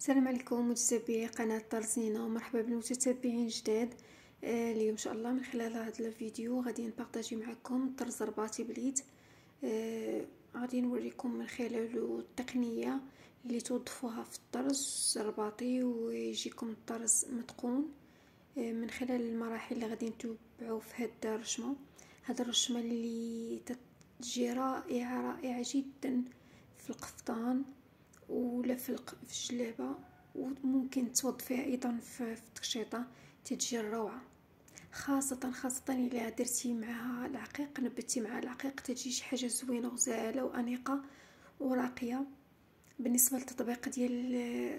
السلام عليكم متتبعي قناة طرزينة ومرحبا بالمتتبعين جداد آه، اليوم ان شاء الله من خلال هذا الفيديو غادي نبارطاجي معكم طرز رباطي آه، بليت غادي نوريكم من خلال التقنية اللي توظفوها في الطرز الرباطي ويجيكم الطرز متقون آه، من خلال المراحل اللي غادي نتبعو في هاد الرشمة هاد الرشمة اللي تجي رائعة رائعة جدا في القفطان ولا في في الجلابه وممكن توظفيها ايضا في التقشيطه تجي روعه خاصة خاصة إلا درتي معها العقيق نبتي معها العقيق تجي شي حاجة زوينة وزالة وأنيقة وراقية بالنسبة للتطبيق ديال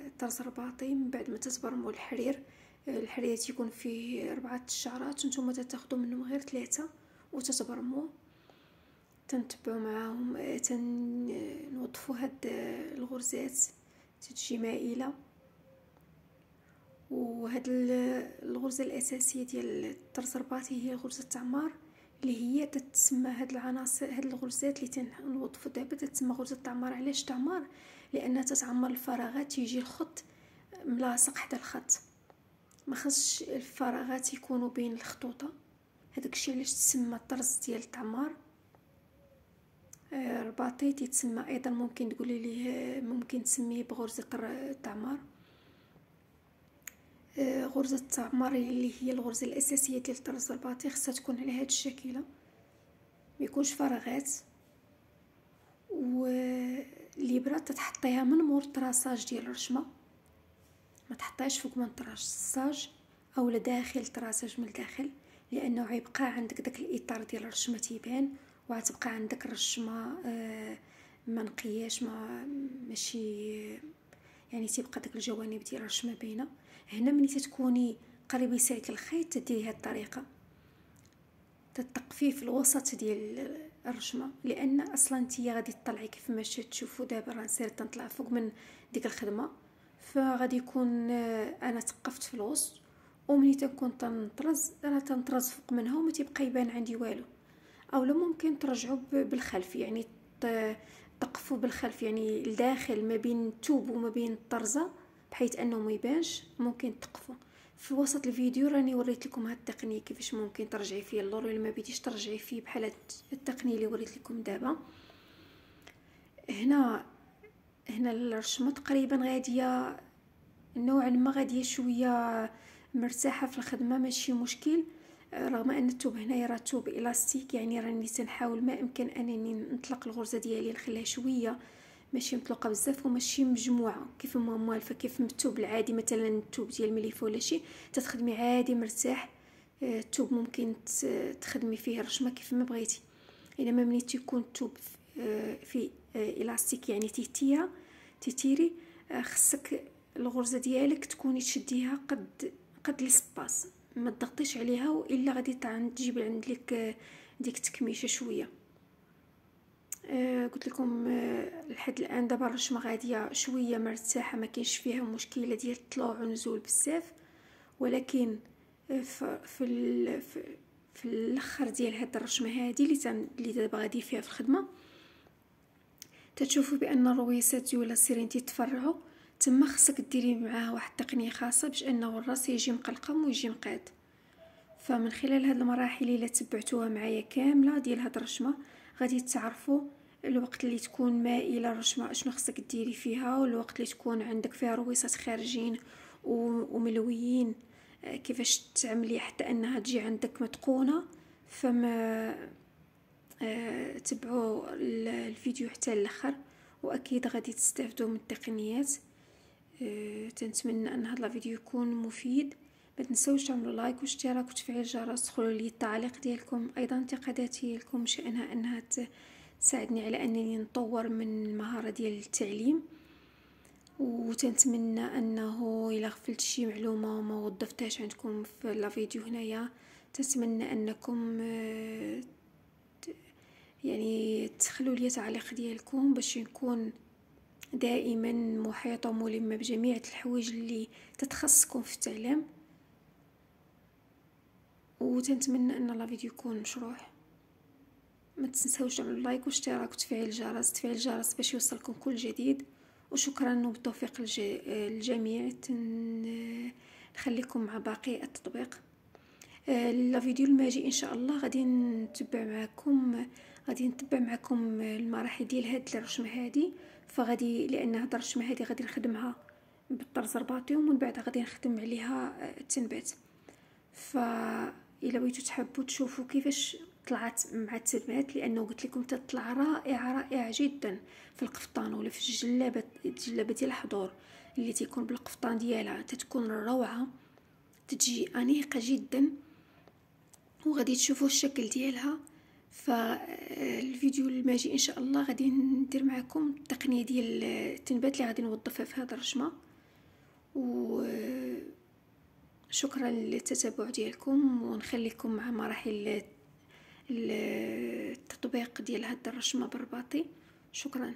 الطرز الرباطي من بعد ما تتبرمو الحرير الحرير تيكون فيه ربعة الشعرات نتوما تتاخدو منهم غير ثلاثة وتتبرموه تنتبعو معاهم آه، تنوظفو هاد آه، الغرزات تتجي مائله وهاد الغرزه الاساسيه ديال الترزرباتي هي غرزه التعمار اللي هي تتسمى هاد العناصر هاد الغرزات اللي تنوظفو دابا تتسمى غرزه التعمار علاش تعمار لانها تتعمر الفراغات تيجي الخط ملاصق حدا الخط ما خصش الفراغات يكونوا بين الخطوطه هذاك الشيء علاش تسمى الطرز ديال التعمار آه، رباطيط يتسمى ايضا ممكن تقولي ليه آه، ممكن تسميه بغرزة التعمار آه، غرزة التعمار اللي هي الغرزة الأساسية ديال الطرز الرباطي خصها تكون على هاد الشكل ميكونش فراغات و والابره تتحطيها من مور الطراساج ديال الرشمه ما تحطيهاش فوق من الطراساج او داخل الطراساج من الداخل لانه غيبقى عندك داك الاطار ديال الرشمه تيبان وغتبقى عندك الرشمه آه، ما نقياش ما ماشي يعني تيبقى داك الجوانب ديال الرشمه باينه هنا ملي تتكوني قريبه سالك الخيط تديري هاد الطريقه تتقفي في الوسط ديال الرشمه لان اصلا نتيا غادي تطلعي كيف ما تشوفوا دابا راه نسير تنطلع فوق من ديك الخدمه فغادي يكون آه، انا تقفت في الوسط وملي تنكون تنطرز راه تنطرز فوق منها وما تيبقى يبان عندي والو او لو ممكن ترجعوا بالخلف يعني تقفوا بالخلف يعني الداخل ما بين التوب وما بين الطرزه بحيث انه ما يبانش ممكن تقفوا في وسط الفيديو راني وريت لكم هاد التقنيه كيفاش ممكن ترجعي فيه اللور الا ما بديش ترجعي فيه بحال التقنيه اللي وريت لكم دابا هنا هنا الرشمه تقريبا غاديه نوعا ما غاديه شويه مرتاحه في الخدمه ماشي مشكل رغم ان الثوب هنايا راه ثوب الاستيك يعني راني تنحاول ما امكن انني نطلق الغرزه ديالي نخليها شويه ماشي مطلقه بزاف وماشي مجموعه كيف ما موالفه كيف الثوب العادي مثلا الثوب ديال المليف ولا شي تخدمي عادي مرتاح آه، الثوب ممكن تخدمي فيه رشمه كيف ما بغيتي الا ما ملي تيكون الثوب آه، في آه، الاستيك يعني تيتيها تيتيري خصك الغرزه ديالك تكوني تشديها قد قد السباس ما تضغطيش عليها والا غادي تجيب عند لك ديك التكميشه شويه آه قلت لكم آه لحد الان دابا الرشمه غاديه شويه مرتاحه ما كاينش فيها مشكله ديال الطلوع ونزول بزاف ولكن آه، في في, الاخر ديال هاد الرشمه هادي اللي اللي دابا غادي فيها في الخدمه تتشوفوا بان الرويسات ديال السيرين تتفرعوا تما خصك ديري معاه واحد التقنيه خاصه باش انه الراس يجي مقلقم ويجي مقاد فمن خلال هاد المراحل الا تبعتوها معايا كامله ديال هاد الرشمه غادي تعرفوا الوقت اللي تكون مائله الرشمه اشنو خصك ديري فيها والوقت اللي تكون عندك فيها رويصات خارجين وملويين آه، كيفاش تعملي حتى انها تجي عندك متقونه فما آه، تبعوا الفيديو حتى الاخر واكيد غادي تستافدوا من التقنيات تنتمنى ان هذا الفيديو يكون مفيد ما تنسوش تعملوا لايك واشتراك وتفعيل الجرس تخلوا لي التعليق ديالكم ايضا انتقاداتي لكم شانها انها تساعدني على انني نطور من المهاره ديال التعليم وتنتمنى انه الا غفلت شي معلومه وما وظفتهاش عندكم في لا فيديو هنايا تنتمنى انكم يعني تخلوا لي تعليق ديالكم باش نكون دائما محيطة ملمة بجميع الحوايج اللي تتخصكم في التعليم وتنتمنى ان لا فيديو يكون مشروح ما تنساوش تعملوا لايك واشتراك وتفعيل الجرس تفعيل الجرس باش يوصلكم كل جديد وشكرا وبالتوفيق للجميع تن... نخليكم مع باقي التطبيق آه، لا فيديو الماجي ان شاء الله غادي نتبع معكم غادي نتبع معكم المراحل ديال هاد الرشمه هادي فغادي لان هاد الرشمه هادي غادي نخدمها بالطرز رباطي ومن بعد غادي نخدم عليها التنبات ف الا بغيتو تحبوا تشوفوا كيفاش طلعت مع التنبات لانه قلت لكم تطلع رائعه رائعه جدا في القفطان ولا في الجلابه الجلابه ديال الحضور اللي تيكون بالقفطان ديالها تتكون روعه تجي انيقه جدا وغادي تشوفوا الشكل ديالها فالفيديو الماجي ان شاء الله غادي ندير معكم التقنيه ديال التنبات اللي غادي نوظفها في هذا الرشمه و شكرا للتتابع ديالكم ونخليكم مع مراحل التطبيق ديال هاد الرشمه بالرباطي شكرا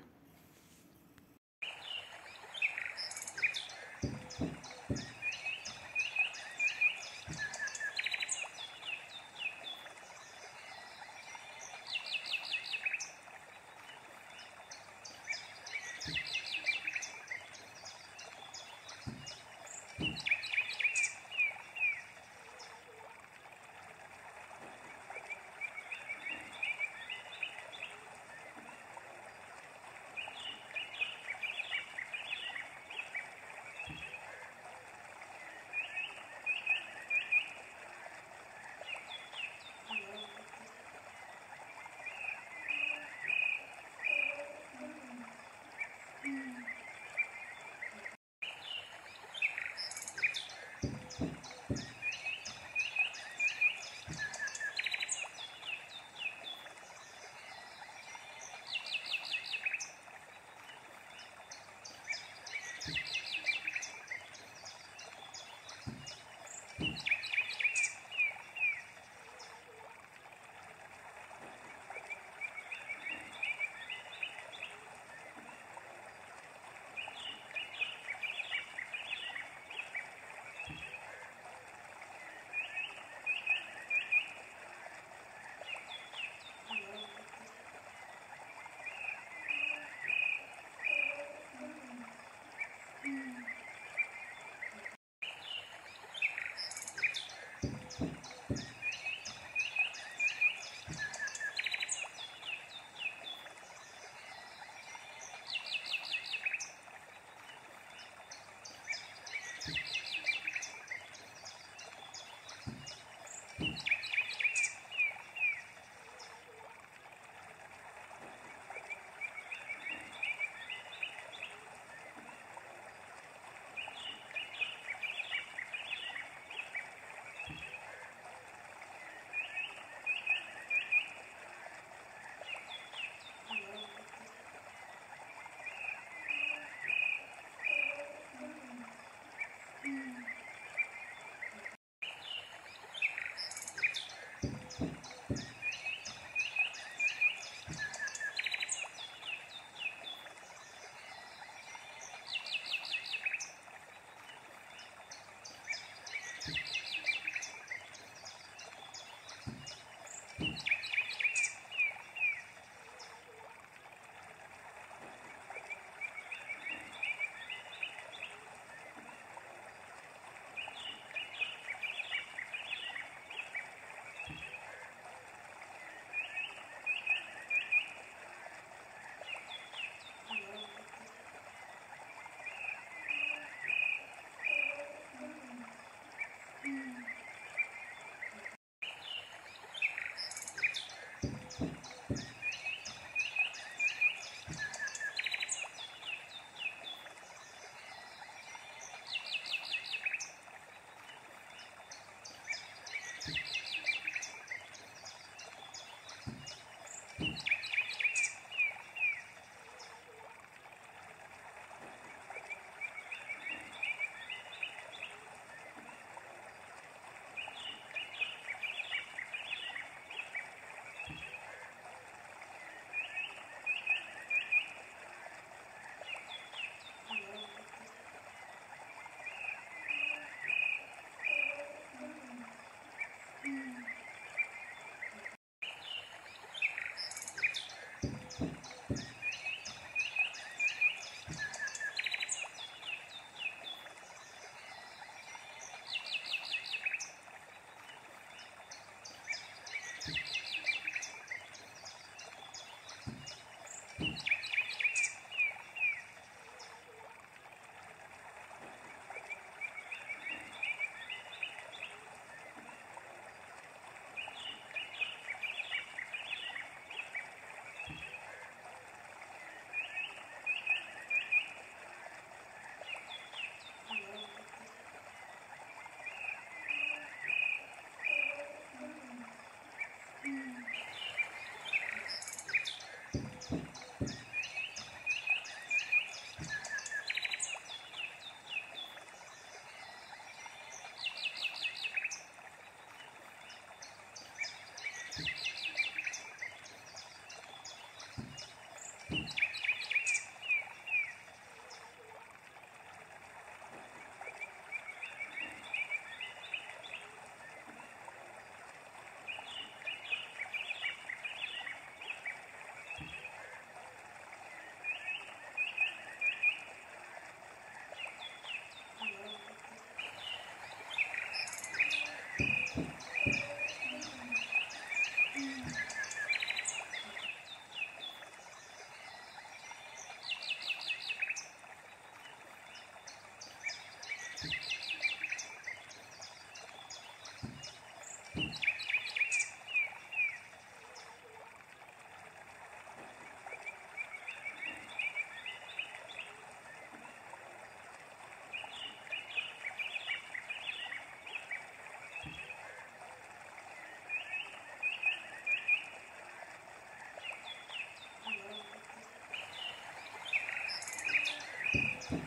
Thank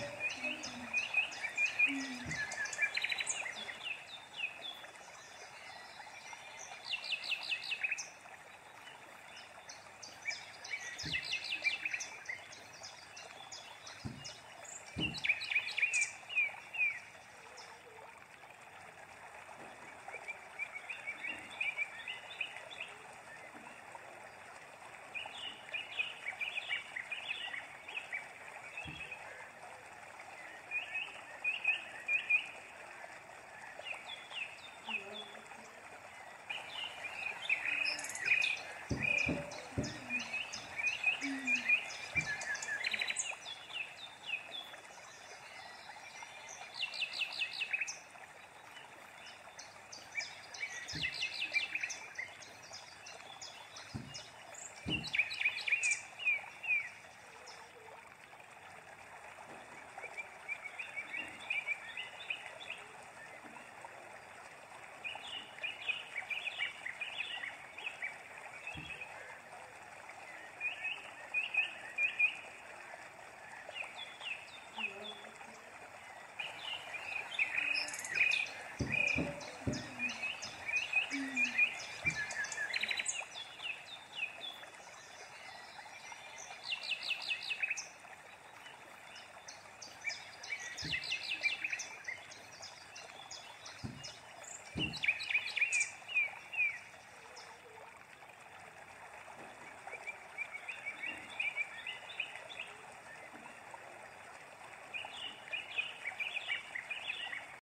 you.